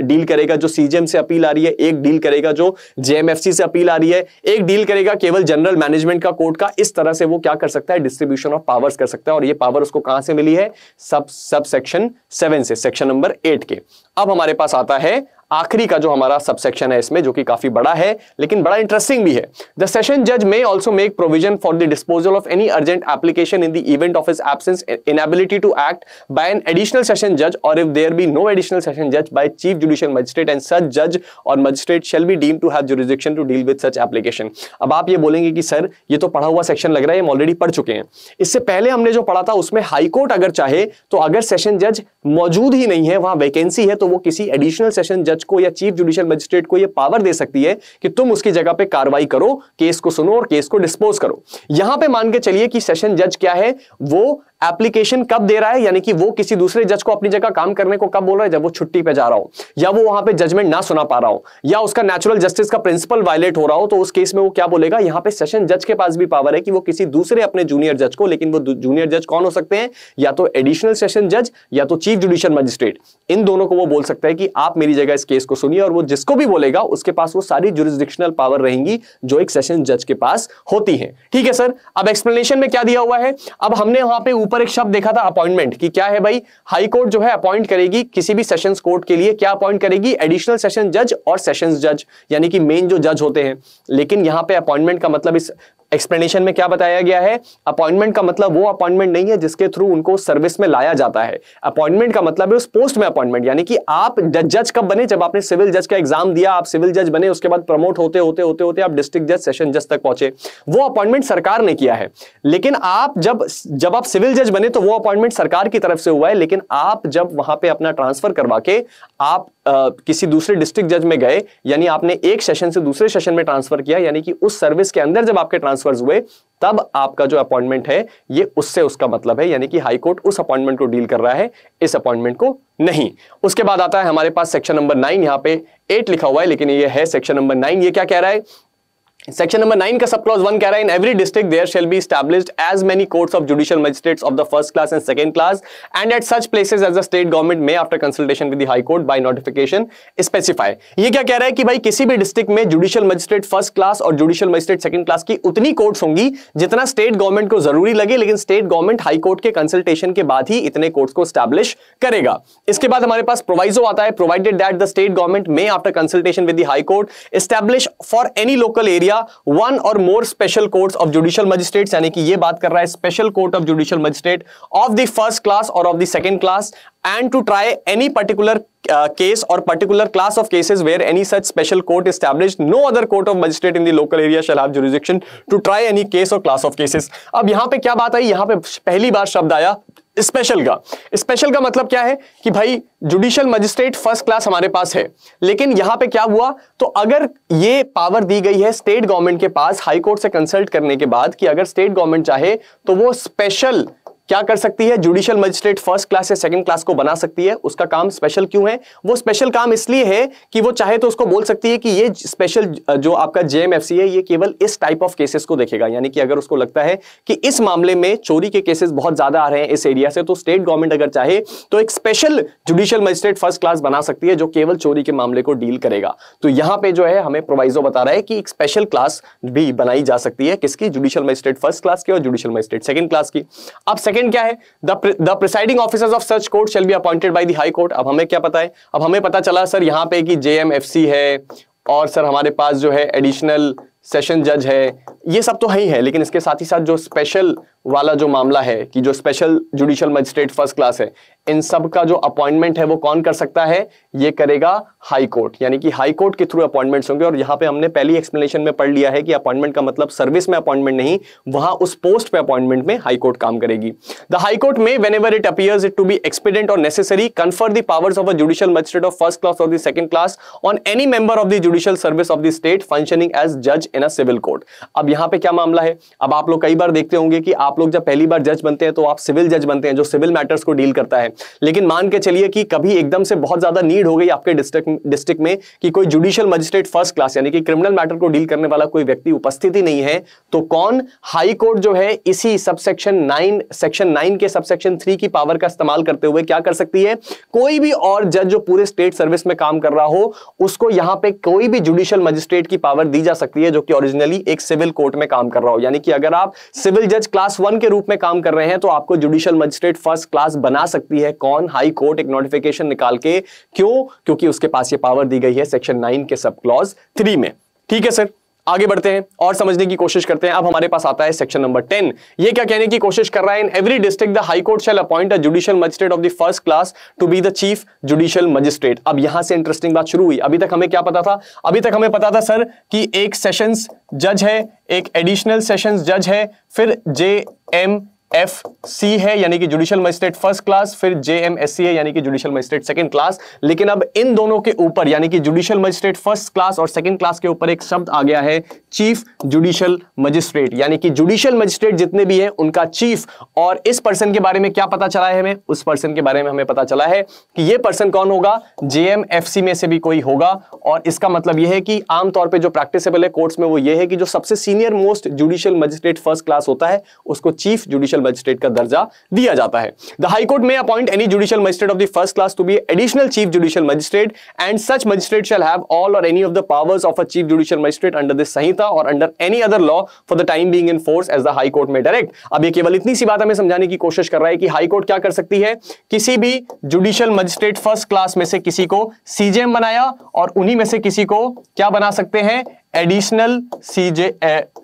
डील करेगा जो सीजेएम से अपील आ रही है एक डील करेगा जो जेएमएफसी से अपील आ रही है एक डील करेगा केवल जनरल मैनेजमेंट का कोर्ट का इस तरह से वो क्या कर सकता है डिस्ट्रीब्यूशन ऑफ पावर्स कर सकता है और ये पावर उसको कहां से मिली है सब सब सेक्शन सेवन से सेक्शन नंबर एट के अब हमारे पास आता है आखिरी का जो हमारा सबसेक्शन है इसमें जो कि काफी बड़ा है लेकिन बड़ा इंटरेस्टिंग भी है द सेशन जज may also make provision for the disposal of any urgent application in the event of is absence inability to act by an additional session जज और if there be no additional session जज by chief judicial magistrate and सच जज और magistrate shall be deem to have jurisdiction to deal with such application अब आप ये बोलेंगे कि सर ये तो पढ़ा हुआ सेक्शन लग रहा है हम ऑलरेडी पढ़ चुके हैं इससे पहले हमने जो पढ़ा था उसमें हाईकोर्ट अगर चाहे तो अगर सेशन जज मौजूद ही नहीं है वहां वैकेंसी है तो वो किसी एडिशनल सेशन जज जज को या चीफ जुडिशियल मजिस्ट्रेट को यह पावर दे सकती है कि तुम उसकी जगह पर कार्रवाई करो केस को सुनो और केस को डिस्पोज करो यहां पर मान के चलिए कि सेशन जज क्या है वो एप्लीकेशन कब दे रहा है यानी कि वो किसी दूसरे जज को अपनी जगह काम करने को कब बोल रहा है जब वो छुट्टी पे जा रहा हो या वो वहां पे जजमेंट ना सुना पा रहा हो या उसका नेचुरल जस्टिस का प्रिंसिपल वायलेट हो रहा हो तो उस केस में वो क्या बोलेगा यहाँ पे सेशन जज के पास भी पावर है कि वो किसी दूसरे अपने जूनियर जज को लेकिन वो जूनियर जज कौन हो सकते हैं या तो एडिशनल सेशन जज या तो चीफ जुडिशियल मजिस्ट्रेट इन दोनों को वो बोल सकता है कि आप मेरी जगह इस केस को सुनिए और वो जिसको भी बोलेगा उसके पास वो सारी जुरिस्डिक्शनल पावर रहेंगी जो एक सेशन जज के पास होती है ठीक है सर अब एक्सप्लेनेशन में क्या दिया हुआ है अब हमने वहां पर ऊपर एक शब्द देखा था अपॉइंटमेंट कि क्या है भाई हाई कोर्ट जो है अपॉइंट करेगी किसी भी सेशन कोर्ट के लिए क्या अपॉइंट करेगी एडिशनल सेशन जज और सेशन जज यानी कि मेन जो जज होते हैं लेकिन यहां पे अपॉइंटमेंट का मतलब इस एक्सप्लेनेशन में क्या बताया गया है अपॉइंटमेंट का मतलब वो अपॉइंटमेंट नहीं है जिसके थ्रू उनको सर्विस में लाया जाता है अपॉइंटमेंट का मतलब है उस पोस्ट में अपॉइंटमेंट यानी कि आप जज कब बने जब आपने सिविल जज का एग्जाम दिया आप सिविल जज बने उसके बाद प्रमोट होते होते होते होते आप डिस्ट्रिक्ट जज सेशन जज तक पहुंचे वो अपॉइंटमेंट सरकार ने किया है लेकिन आप जब जब आप सिविल जज बने तो वो अपॉइंटमेंट सरकार की तरफ से हुआ है लेकिन आप जब वहां पर अपना ट्रांसफर करवा के आप आ, किसी दूसरे डिस्ट्रिक्ट जज में गए यानी आपने एक सेशन से दूसरे सेशन में ट्रांसफर किया यानी कि उस सर्विस के अंदर जब आपके ट्रांसफर ट्रांसफर्स हुए तब आपका जो अपॉइंटमेंट है ये उससे उसका मतलब है यानी कि हाई कोर्ट उस अपॉइंटमेंट को डील कर रहा है इस अपॉइंटमेंट को नहीं उसके बाद आता है हमारे पास सेक्शन नंबर नाइन यहाँ पे एट लिखा हुआ है लेकिन ये है सेक्शन नंबर नाइन ये क्या कह रहा है सेक्शन नंबर नाइन का सब क्लॉज वन कह रहा है in every district there shall be established as many courts of judicial magistrates of the first class and second class and at such places as the state government may after consultation with the high court by notification specify ये क्या कह रहा है कि भाई किसी भी district में जुडिशियल मजिस्ट्रेट फर्स्ट क्लास और जुडिशियल मजिस्ट्रेट सेकंड क्लास की उतनी कोर्ट्स होंगी जितना स्टेट गवर्नमेंट को जरूरी लगे लेकिन स्टेट गवर्नमेंट हाई कोर्ट के कंसल्टेशन के बाद ही इतने कोर्ट्स को स्टैब्लिश करेगा इसके बाद हमारे पास प्रोवाइजो आता है provided that the state government may after consultation with the high court establish for any local area दिया one or more special court of judicial magistrate यानी कि यह बात कर रहा है special court of judicial magistrate of the first class or of the second class and to try any particular case or particular class of cases where any such special court establish no other court of magistrate in the area shall have jurisdiction to try any case or class of cases अब यहां पर क्या बात आई यहां पे पहली बार शब्द आया स्पेशल का स्पेशल का मतलब क्या है कि भाई जुडिशियल मजिस्ट्रेट फर्स्ट क्लास हमारे पास है लेकिन यहां पे क्या हुआ तो अगर ये पावर दी गई है स्टेट गवर्नमेंट के पास हाई कोर्ट से कंसल्ट करने के बाद कि अगर स्टेट गवर्नमेंट चाहे तो वो स्पेशल क्या कर सकती है जुडिशियल मजिस्ट्रेट फर्स्ट क्लास या सेकंड क्लास को बना सकती है उसका काम स्पेशल क्यों है वो स्पेशल काम इसलिए है कि वो चाहे तो उसको बोल सकती है कि ये स्पेशल जो आपका जेएमएफसी है ये केवल इस टाइप ऑफ केसेस को देखेगा यानी कि अगर उसको लगता है कि इस मामले में चोरी के केसेस बहुत ज्यादा आ रहे हैं इस एरिया से तो स्टेट गवर्नमेंट अगर चाहे तो एक special judicial magistrate first class बना सकती है जो केवल चोरी के मामले को डील करेगा तो यहां पर जो है हमें प्रोवाइजो बता रहा है कि एक स्पेशल क्लास भी बनाई जा सकती है किसकी जुडिशियल मजिस्ट्रेट फर्स्ट क्लास की और जुडिशियल मजिस्ट्रेट सेकंड क्लास की अब सेकंड सेकंड क्या है द प्रिसाइडिंग ऑफिसर्स ऑफ सर्च court shall be appointed by the high court अब हमें क्या पता है अब हमें पता चला सर यहाँ पे कि जे है और सर हमारे पास जो है एडिशनल सेशन जज है ये सब तो है ही है लेकिन इसके साथ ही साथ जो स्पेशल वाला जो मामला है कि जो special judicial magistrate first class है इन सब का जो अपॉइंटमेंट है वो कौन कर सकता है ये करेगा हाई कोर्ट यानी कि हाई कोर्ट के थ्रू अपॉइंटमेंट्स होंगे और यहाँ पे हमने पहली एक्सप्लेनेशन में पढ़ लिया है कि अपॉइंटमेंट का मतलब सर्विस में अपॉइंटमेंट नहीं वहां उस पोस्ट पे अपॉइंटमेंट में हाई कोर्ट काम करेगी the high court may whenever it appears it to be expedient or necessary confer the powers of a judicial magistrate of first class of the second class on any member of the judicial service of the state functioning as जज in a civil court अब यहाँ पे क्या मामला है अब आप लोग कई बार देखते होंगे कि आप लोग जब पहली बार जज बनते हैं तो आप सिविल जज बनते हैं जो सिविल मैटर्स को डील करता है लेकिन मान के चलिए कि कभी एकदम से बहुत ज्यादा नीड हो गई आपके डिस्ट्रिक्ट डिस्ट्रिक्ट में कि कोई जुडिशियल मजिस्ट्रेट फर्स्ट क्लास यानी कि क्रिमिनल मैटर को डील करने वाला कोई व्यक्ति उपस्थित ही नहीं है तो कौन हाईकोर्ट जो है इसी सबसेक्शन नाइन सेक्शन नाइन के सबसेक्शन थ्री की पावर का इस्तेमाल करते हुए क्या कर सकती है कोई भी और जज जो पूरे स्टेट सर्विस में काम कर रहा हो उसको यहां पे कोई भी जुडिशियल मजिस्ट्रेट की पावर दी जा सकती है जो कि ओरिजिनली एक सिविल कोर्ट में काम कर रहा हो यानी कि अगर आप सिविल जज क्लास वन के रूप में काम कर रहे हैं तो आपको जुडिशियल मजिस्ट्रेट फर्स्ट क्लास बना सकती है कौन हाई कोर्ट एक नोटिफिकेशन निकाल के क्यों क्योंकि उसके पास ये पावर दी गई है सेक्शन नाइन के सब क्लॉज थ्री में ठीक है सर आगे बढ़ते हैं और समझने की कोशिश करते हैं अब हमारे पास आता है सेक्शन नंबर टेन ये क्या कहने की कोशिश कर रहा है in every district the high court shall appoint a judicial magistrate of the first class to be the chief judicial magistrate अब यहां से इंटरेस्टिंग बात शुरू हुई अभी तक हमें क्या पता था अभी तक हमें पता था सर कि एक सेशन जज है एक एडिशनल सेशन जज है फिर जे एम एफ सी है यानी कि जुडिशियल मजिस्ट्रेट फर्स्ट क्लास फिर जे एम एस सी है यानी कि जुडिशियल मजिस्ट्रेट सेकंड क्लास लेकिन अब इन दोनों के ऊपर यानी कि जुडिशियल मजिस्ट्रेट फर्स्ट क्लास और सेकंड क्लास के ऊपर एक शब्द आ गया है चीफ जुडिशियल मजिस्ट्रेट यानी कि जुडिशियल मजिस्ट्रेट जितने भी हैं उनका चीफ और इस पर्सन के बारे में क्या पता चला है हमें उस पर्सन के बारे में हमें पता चला है कि यह पर्सन कौन होगा जे में से भी कोई होगा और इसका मतलब यह है कि आमतौर पर जो प्रैक्टिसेबल है कोर्ट्स में वो ये है कि जो सबसे senior most judicial magistrate first class होता है उसको चीफ जुडिशियल जुडिशियल मजिस्ट्रेट का दर्जा दिया जाता है the high court may appoint any judicial magistrate of the first class to be additional chief judicial magistrate and such magistrate shall have all or any of the powers of a chief judicial magistrate under this Sanhita or under any other law for the time being in force as the high court may direct अब ये केवल इतनी सी बात हमें समझाने की कोशिश कर रहा है कि हाईकोर्ट क्या कर सकती है किसी भी जुडिशियल मजिस्ट्रेट फर्स्ट क्लास में से किसी को सीजेएम बनाया और उन्हीं में से किसी को क्या बना सकते हैं एडिशनल सीजे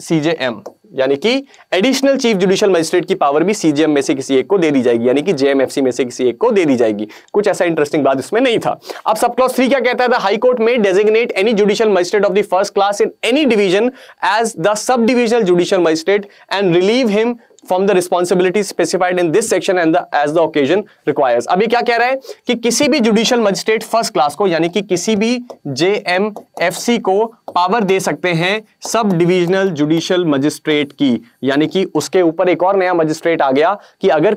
सीजेएम यानी कि एडिशनल चीफ जुडिशियल मजिस्ट्रेट की पावर भी सीजीएम में से किसी एक को दे दी जाएगी यानी कि जेएमएफसी में से किसी एक को दे दी जाएगी कुछ ऐसा इंटरेस्टिंग बात इसमें नहीं था अब सब क्लॉस थ्री क्या कहता है high court may designate any judicial magistrate of the first class in any division as the sub divisional judicial magistrate and relieve him from the responsibility specified in this section and as the occasion requires अभी क्या कह रहे है कि किसी भी judicial magistrate first class को यानी कि किसी भी जे एम एफ सी को पावर दे सकते हैं सब डिविजनल जुडिशियल मजिस्ट्रेट की यानी कि उसके ऊपर एक और नया मजिस्ट्रेट आ गया कि अगर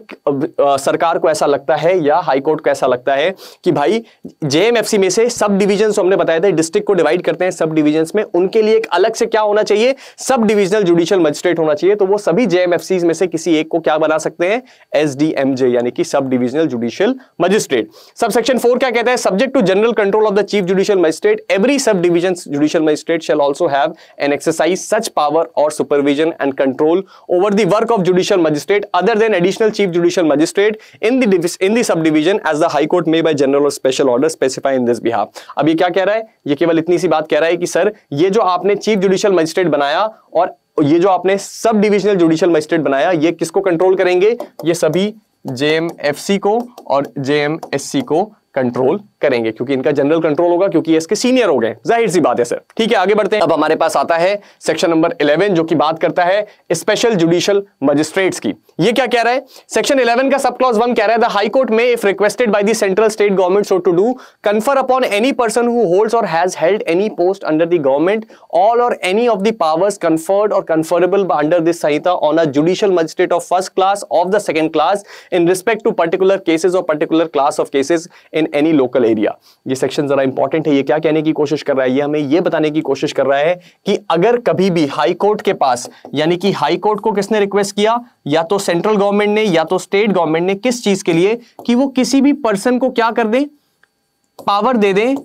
सरकार को ऐसा लगता है या हाईकोर्ट को ऐसा लगता है कि भाई जे एम एफ सी में से सब डिविजन हमने बताया था डिस्ट्रिक्ट को डिवाइड करते हैं सब डिविजन में उनके लिए एक अलग से क्या होना चाहिए सब डिविजनल जुडिशियल मजिस्ट्रेट होना चाहिए तो वो सभी जेएमएफसी में से किसी एक को क्या बना सकते हैं एस डी एम जे यानी कि sub divisional judicial magistrate sub section four क्या कहता है subject to general control of the chief judicial magistrate every sub division judicial magistrate shall also have an exercise such power or supervision and control over the work of judicial magistrate other than additional chief judicial magistrate in in the sub division as the high court may by general or special order specify in this behalf अब ये क्या कह रहा है ये केवल इतनी सी बात कह रहा है कि सर ये जो आपने चीफ जुडिशियल मजिस्ट्रेट बनाया और ये जो आपने सब डिविजनल जुडिशियल मजिस्ट्रेट बनाया ये किसको कंट्रोल करेंगे ये सभी जेएमएफसी को और जेएमएससी को कंट्रोल करेंगे क्योंकि इनका जनरल कंट्रोल होगा क्योंकि इसके सीनियर हो गए जाहिर सी बात है सर ठीक है आगे बढ़ते हैं अब हमारे पास आता है सेक्शन नंबर 11 जो कि बात करता है स्पेशल जुडिशियल मजिस्ट्रेट्स की ये क्या कह रहा है सेक्शन 11 का सब क्लॉज वन कह रहा है the high court may if requested by the central state government so to do confer upon any person who hold or has held any post under the government all or any of the powers conferred or conferable under this Sanhita on a judicial magistrate of first class of the second class in respect to particular cases or particular class of cases in any local area ये section ज़रा important है ये क्या कहने की कोशिश कर रहा है ये हमें ये बताने की कोशिश कर रहा है कि अगर कभी भी हाई कोर्ट के पास यानी कि हाई कोर्ट को किसने रिक्वेस्ट किया या तो सेंट्रल गवर्नमेंट ने या तो स्टेट गवर्नमेंट ने किस चीज़ के लिए कि वो किसी भी पर्सन को क्या कर दे पावर दे दें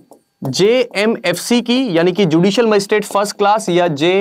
जे की यानी कि जुडिशियल मजिस्ट्रेट फर्स्ट क्लास या जे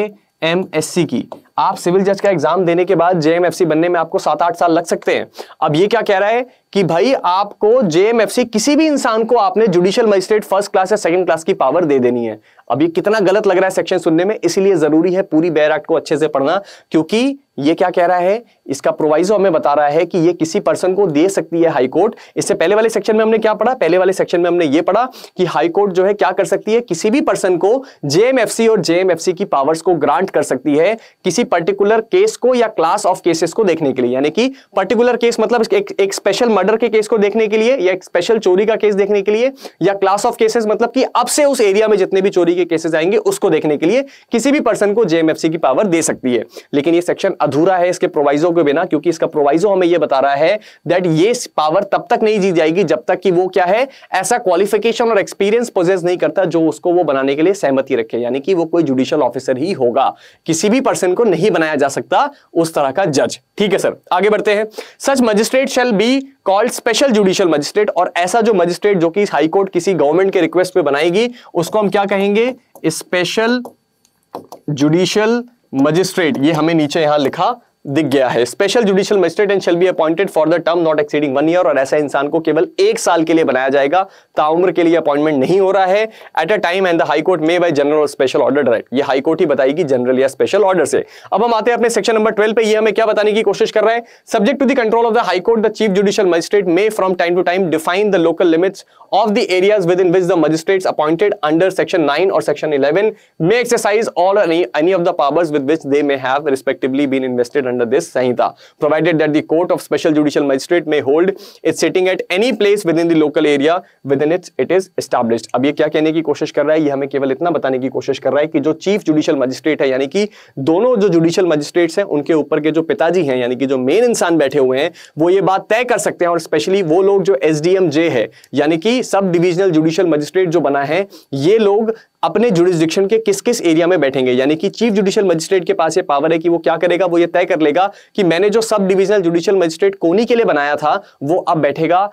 की आप सिविल जज का एग्जाम देने के बाद जेएमएफसी बनने में आपको सात आठ साल लग सकते हैं अब ये क्या कह रहा है कि भाई आपको जेएमएफसी किसी भी इंसान को आपने जुडिशियल मजिस्ट्रेट फर्स्ट क्लास या सेकंड क्लास की पावर दे देनी है अब ये कितना गलत लग रहा है सेक्शन सुनने में इसीलिए जरूरी है पूरी बैर एक्ट को अच्छे से पढ़ना क्योंकि ये क्या कह रहा है इसका प्रोवाइजो हमें बता रहा है कि ये किसी पर्सन को दे सकती है हाईकोर्ट इससे पहले वाले सेक्शन में हमने क्या पढ़ा पहले वाले सेक्शन में हमने ये पढ़ा कि हाईकोर्ट जो है क्या कर सकती है किसी भी पर्सन को जेएमएफसी और जेएमएफसी की पावर्स को ग्रांट कर सकती है किसी पर्टिकुलर केस को या क्लास ऑफ केसेस को देखने के लिए यानी कि पर्टिकुलर केस मतलब एक, एक स्पेशल मर्डर के केस को देखने के लिए या स्पेशल चोरी का केस देखने के लिए या क्लास ऑफ केसेस मतलब कि अब से उस एरिया में जितने भी चोरी के केसेस आएंगे उसको देखने के लिए किसी भी पर्सन को जेएमएफसी की पावर दे सकती है लेकिन ये सेक्शन अधूरा है इसके प्रोवाइजो के बिना क्योंकि इसका प्रोवाइजो हमें यह बता रहा है दैट ये पावर तब तक नहीं जीत जाएगी जब तक कि वो क्या है ऐसा क्वालिफिकेशन और एक्सपीरियंस प्रोजेस नहीं करता जो उसको वो बनाने के लिए सहमति रखे यानी कि वो कोई जुडिशियल ऑफिसर ही होगा किसी भी पर्सन को नहीं बनाया जा सकता उस तरह का जज ठीक है सर आगे बढ़ते हैं such magistrate shall be called special judicial magistrate और ऐसा जो मजिस्ट्रेट जो कि हाईकोर्ट किसी गवर्नमेंट के रिक्वेस्ट पे बनाएगी उसको हम क्या कहेंगे स्पेशल जुडिशियल मजिस्ट्रेट ये हमें नीचे यहां लिखा दिख गया है special judicial magistrate and shall be appointed for the term not exceeding one year और ऐसा इंसान को केवल एक साल के लिए बनाया जाएगा ताउम्र के लिए अपॉइंटमेंट नहीं हो रहा है at a time and the high court may by general or special order direct ये हाई कोर्ट ही बताएगी जनरल या स्पेशल ऑर्डर से अब हम आते हैं अपने सेक्शन नंबर ट्वेल्व पे ये हमें क्या बताने की कोशिश कर रहे हैं subject to the control of the high court the chief judicial magistrate may from time to time define the local limits of the areas within which the magistrates appointed under section nine or section eleven may exercise all any of the powers with which they may have respectively been invested under this Sanhita, provided that the court of special judicial magistrate may hold its sitting at any place within the local area within its it is established. अब ये क्या कहने की कोशिश कर रहा है ये हमें केवल इतना बताने की कोशिश कर रहा है कि जो चीफ जुडिशियल मजिस्ट्रेट है यानी कि दोनों जो जुडिशियल मजिस्ट्रेट्स हैं उनके ऊपर के जो पिताजी हैं यानी कि जो मेन इंसान बैठे हुए हैं वो ये बात तय कर सकते हैं और स्पेशली वो लोग जो एस है यानी कि सब डिविजनल जुडिशियल मजिस्ट्रेट जो बना है ये लोग अपने जुडिस्डिक्शन के किस किस एरिया में बैठेंगे यानी कि चीफ जुडिशियल मजिस्ट्रेट के पास ये पावर है कि वो क्या करेगा वो ये तय कर लेगा कि मैंने जो सब डिविजनल जुडिशियल मजिस्ट्रेट कोनी के लिए बनाया था वो अब बैठेगा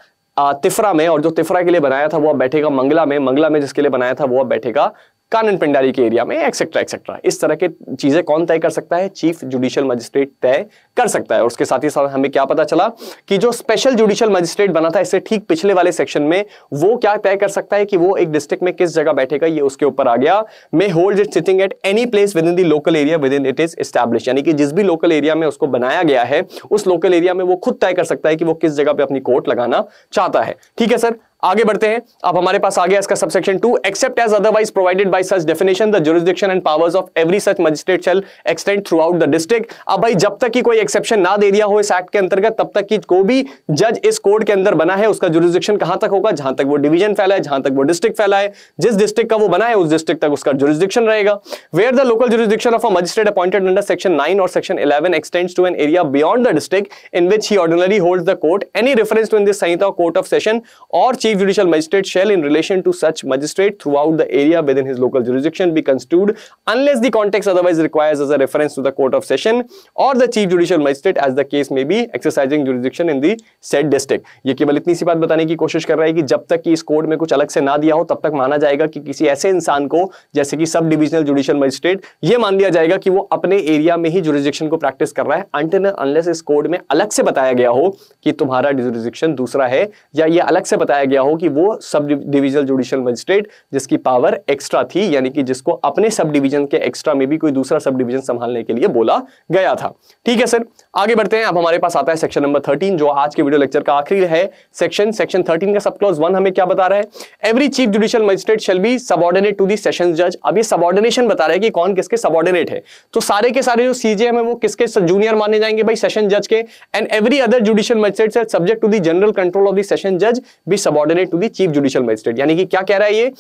तिफरा में और जो तिफरा के लिए बनाया था वो अब बैठेगा मंगला में मंगला में जिसके लिए बनाया था वो अब बैठेगा कानन पिंडारी के एरिया में एक्सेट्रा एक्सेट्रा इस तरह के चीज़ें कौन तय कर सकता है चीफ जुडिशियल मजिस्ट्रेट तय कर सकता है और उसके साथ ही साथ हमें क्या पता चला कि जो स्पेशल जुडिशियल मजिस्ट्रेट बना था इससे ठीक पिछले वाले सेक्शन में वो क्या तय कर सकता है कि वो एक डिस्ट्रिक्ट में किस जगह बैठेगा ये उसके ऊपर आ गया may hold it sitting at any place within the local area within it is establish यानी कि जिस भी लोकल एरिया में उसको बनाया गया है उस लोकल एरिया में वो खुद तय कर सकता है कि वो किस जगह पर अपनी कोर्ट लगाना चाहता है ठीक है सर आगे बढ़ते हैं अब हमारे पास आ गया इसका subsection two except as otherwise provided by such definition the jurisdiction and powers of every such magistrate shall extend throughout the district अब भाई जब तक की कोई एक्सेप्शन ना दे दिया हो इस एक्ट के अंतर्गत तब तक की कोई भी जज इस कोड के अंदर बना है उसका जुरिस्डिक्शन कहां तक होगा जहां तक वो डिवीजन फैला है जहां तक वो डिस्ट्रिक्ट फैला है जिस डिस्ट्रिक्ट का वो बना है उस डिस्ट्रिक्ट तक उसका जुरिस्डिक्शन रहेगा where the local jurisdiction of a magistrate appointed under section nine or section eleven extends to an area beyond the district in which he ordinary hold the court any reference to in this Sanhita court of session or chief judicial magistrate shall in relation to such magistrate throughout the area within his local jurisdiction be construed unless the otherwise requires as a reference to the court of session or the chief judicial magistrate as the case may be exercising jurisdiction in the said district ये केवल इतनी सी बात बताने की कोशिश कर रहा है कि जब तक कि इस कोर्ट में कुछ अलग से ना दिया हो तब तक माना जाएगा कि किसी ऐसे इंसान को जैसे कि सब डिविजनल जुडिशियल मजिस्ट्रेट यह मान लिया जाएगा कि वो अपने एरिया में ही जुडिशन को प्रैक्टिस कर रहा है अंटन अनलेस इस कोर्ट में अलग से बताया गया हो कि तुम्हारा जुडिशन दूसरा है या ये अलग से बताया गया गया हो कि वो सब डिविजनल जुडिशियल मजिस्ट्रेट जिसकी पावर एक्स्ट्रा थी यानी कि जिसको अपने सब डिविजन के एक्स्ट्रा में भी कोई दूसरा सब डिविजन संभालने के लिए बोला गया था ठीक है सर आगे बढ़ते हैं अब हमारे पास आता है सेक्शन नंबर थर्टीन जो आज के वीडियो लेक्चर का आखिरी है सेक्शन सेक्शन थर्टीन का सब क्लॉज वन हमें क्या बता रहा है every chief judicial magistrate shall be subordinate to the session जज अब ये सबॉर्डिनेशन बता रहे है कि कौन किसके सबॉर्डिनेट है तो सारे के सारे जो सीजेएम है वो किसके जूनियर माने जाएंगे भाई सेशन जज के and every other judicial magistrate subject to the general control of the session जज be subordinate subordinate to the chief judicial magistrate यानी कि क्या कह रहा है ये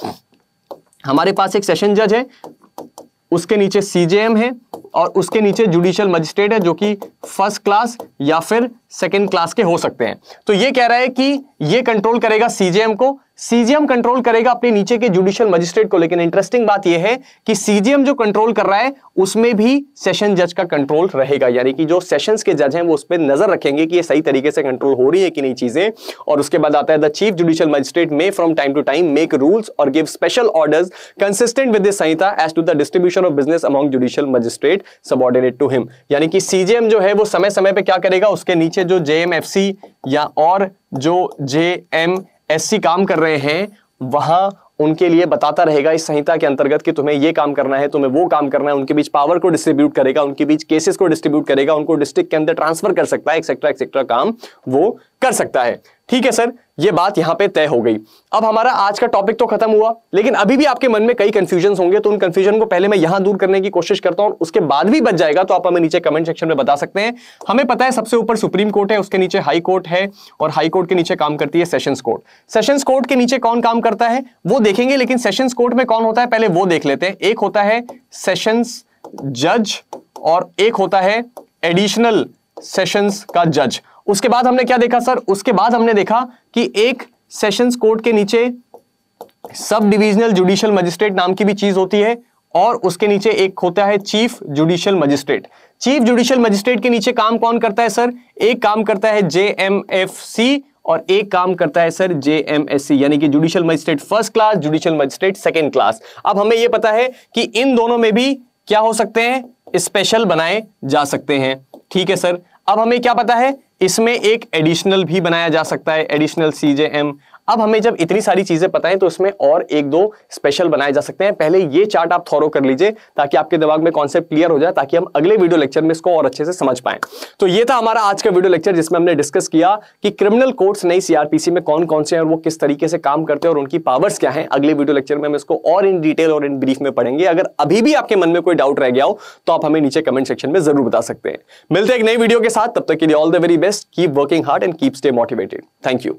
हमारे पास एक सेशन जज है उसके नीचे सीजेएम है और उसके नीचे जुडिशियल मजिस्ट्रेट है जो कि फर्स्ट क्लास या फिर सेकेंड क्लास के हो सकते हैं तो ये कह रहा है कि ये कंट्रोल करेगा सीजेएम को सीजीएम कंट्रोल करेगा अपने नीचे के जुडिशियल मजिस्ट्रेट को लेकिन इंटरेस्टिंग बात यह है कि सीजीएम जो कंट्रोल कर रहा है उसमें भी सेशन जज का कंट्रोल रहेगा यानी कि जो सेशंस के जज हैं वो उस पर नजर रखेंगे कि ये सही तरीके से कंट्रोल हो रही है कि नहीं चीजें और उसके बाद आता है the chief judicial magistrate may from time to time make rules or give special orders consistent with Sanhita as to the distribution of business among judicial magistrate subordinate to him यानी कि सीजीएम जो है वो समय समय पर क्या करेगा उसके नीचे जो जे या और जो जे एम ऐसी काम कर रहे हैं वहां उनके लिए बताता रहेगा इस संहिता के अंतर्गत कि तुम्हें ये काम करना है तुम्हें वो काम करना है उनके बीच पावर को डिस्ट्रीब्यूट करेगा उनके बीच केसेस को डिस्ट्रीब्यूट करेगा उनको डिस्ट्रिक्ट के अंदर ट्रांसफर कर सकता है एक्सेट्रा एक्सेट्रा काम वो कर सकता है ठीक है सर ये बात यहाँ पे तय हो गई अब हमारा आज का टॉपिक तो खत्म हुआ लेकिन अभी भी आपके मन में कई कंफ्यूजन होंगे तो उन कंफ्यूजन को पहले मैं यहां दूर करने की कोशिश करता हूं उसके बाद भी बच जाएगा तो आप हमें नीचे कमेंट सेक्शन में बता सकते हैं हमें पता है सबसे ऊपर सुप्रीम कोर्ट है उसके नीचे हाई कोर्ट है और हाई कोर्ट के नीचे काम करती है सेशन कोर्ट सेशन कोर्ट के नीचे कौन काम करता है वो देखेंगे लेकिन सेशन कोर्ट में कौन होता है पहले वो देख लेते हैं एक होता है सेशन जज और एक होता है एडिशनल सेशंस का जज उसके बाद हमने क्या देखा सर उसके बाद हमने देखा कि एक सेशंस कोर्ट के नीचे सब डिविजनल जुडिशियल मजिस्ट्रेट नाम की भी चीज होती है और उसके नीचे एक होता है chief judicial magistrate chief judicial magistrate के नीचे काम कौन करता है सर एक काम करता है जे एम एफ सी और एक काम करता है sir J M S C यानी कि judicial magistrate first class judicial magistrate second class अब हमें यह पता है कि इन दोनों में भी क्या हो सकते हैं स्पेशल बनाए जा सकते हैं ठीक है सर अब हमें क्या पता है इसमें एक एडिशनल भी बनाया जा सकता है एडिशनल सी जे एम अब हमें जब इतनी सारी चीजें पता है तो उसमें और एक दो स्पेशल बनाए जा सकते हैं पहले ये चार्ट आप थोरो कर लीजिए ताकि आपके दिमाग में कॉन्सेप्ट क्लियर हो जाए ताकि हम अगले वीडियो लेक्चर में इसको और अच्छे से समझ पाए तो ये था हमारा आज का वीडियो लेक्चर जिसमें हमने डिस्कस किया कि क्रिमिनल कोर्ट्स नई सीआरपीसी में कौन कौन से हैं और वो किस तरीके से काम करते हैं और उनकी पावर्स क्या है अगले वीडियो लेक्चर में हम इसको और इन डिटेल और इन ब्रीफ में पढ़ेंगे अगर अभी भी आपके मन में कोई डाउट रह गया हो तो आप हमें नीचे कमेंट सेक्शन में जरूर बता सकते हैं मिलते हैं एक नई वीडियो के साथ तब तक के लिए all the very best keep working hard and keep stay motivated thank you